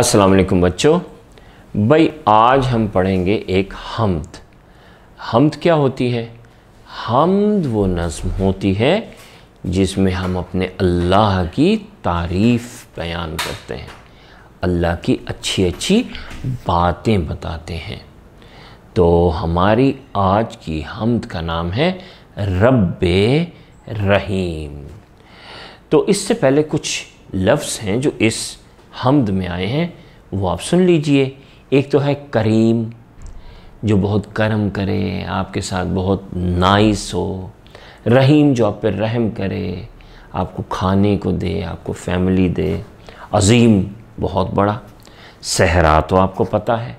अस्सलाम बच्चों भाई आज हम पढ़ेंगे एक हमद हमद क्या होती है हमद वो नज़म होती है जिसमें हम अपने अल्लाह की तारीफ़ बयान करते हैं अल्लाह की अच्छी अच्छी बातें बताते हैं तो हमारी आज की हमद का नाम है रब रहीम तो इससे पहले कुछ लफ्ज़ हैं जो इस हमद में आए हैं वो आप सुन लीजिए एक तो है करीम जो बहुत करम करे आपके साथ बहुत नाइस हो रहीम जो आप पर रहम करे आपको खाने को दे आपको फैमिली दे अजीम बहुत बड़ा सहरा तो आपको पता है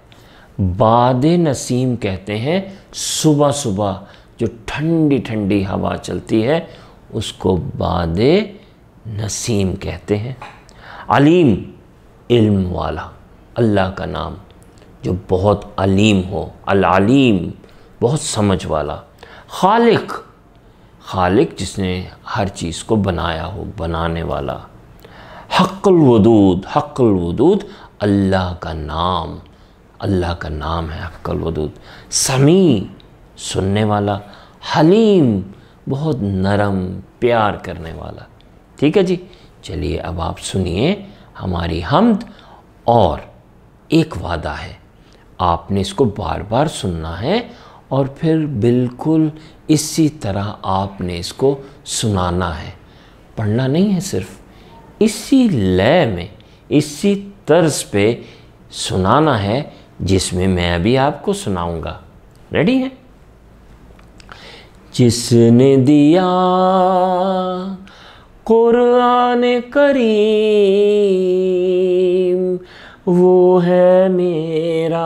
बाद नसीम कहते हैं सुबह सुबह जो ठंडी ठंडी हवा चलती है उसको बाद नसीम कहते हैं अलीम इल्म वाला अल्लाह का नाम जो बहुत अलीम हो अलीम बहुत समझ वाला खालिक खालिक जिसने हर चीज़ को बनाया हो बनाने वाला हक्लवदूद हक्लवदूद अल्लाह का नाम अल्लाह का नाम है हक्लवदूद समी सुनने वाला हलीम बहुत नरम प्यार करने वाला ठीक है जी चलिए अब आप सुनिए हमारी हमद और एक वादा है आपने इसको बार बार सुनना है और फिर बिल्कुल इसी तरह आपने इसको सुनाना है पढ़ना नहीं है सिर्फ इसी लय में इसी तर्ज पे सुनाना है जिसमें मैं अभी आपको सुनाऊंगा रेडी है जिसने दिया कुरान करीम वो है मेरा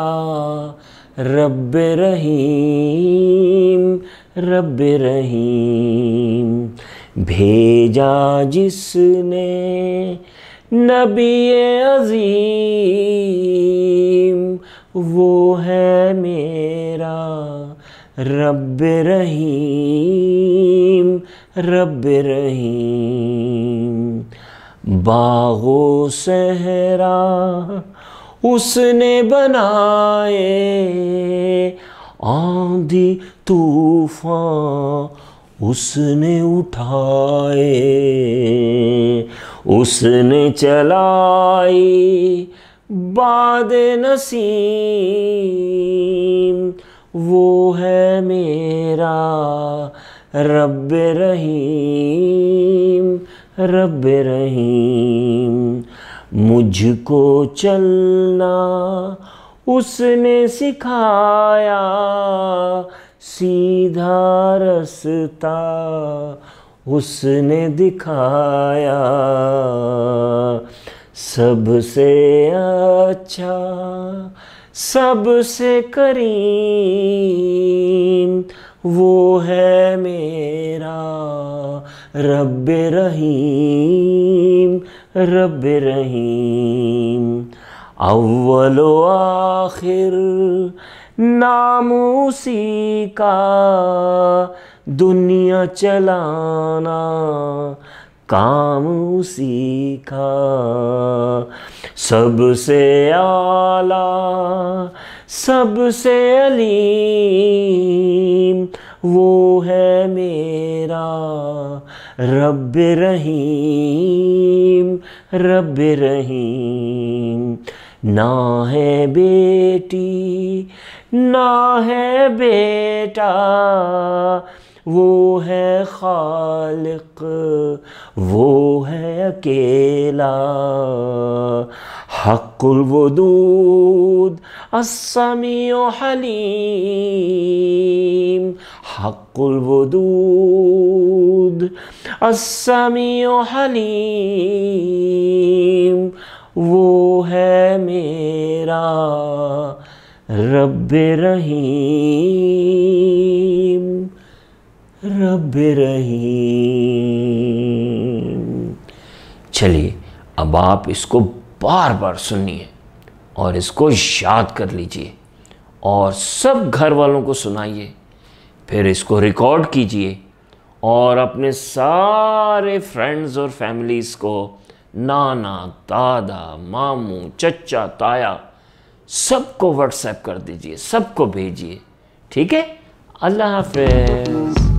रब रहीम रब रहीम भेजा जिसने नबी अजीम वो है मेरा रब रहीम रब रहीम बागो सहरा उसने बनाए आंधी तूफान उसने उठाए उसने चलाई बाद नसीम वो है मेरा रब रहीम रब रहीम मुझको चलना उसने सिखाया सीधा रास्ता उसने दिखाया सबसे अच्छा सबसे करीम वो है मेरा रब रहीम रब रहीम अव्वल आखिर नाम उसी का दुनिया चलाना काम उसी का सबसे आला सबसे अलीम वो है मेरा रब रहीम रब रहीम ना है बेटी ना है बेटा वो है खालिक वो है अकेला حق الودود السميع حليم حق الودود السميع حليم वो है मेरा रब रहीम रब रहीम चलिए अब आप इसको बार बार सुनिए और इसको याद कर लीजिए और सब घर वालों को सुनाइए फिर इसको रिकॉर्ड कीजिए और अपने सारे फ्रेंड्स और फैमिलीज़ को नाना दादा मामू चचा ताया सबको व्हाट्सएप कर दीजिए सबको भेजिए ठीक है अल्लाह हाफिज़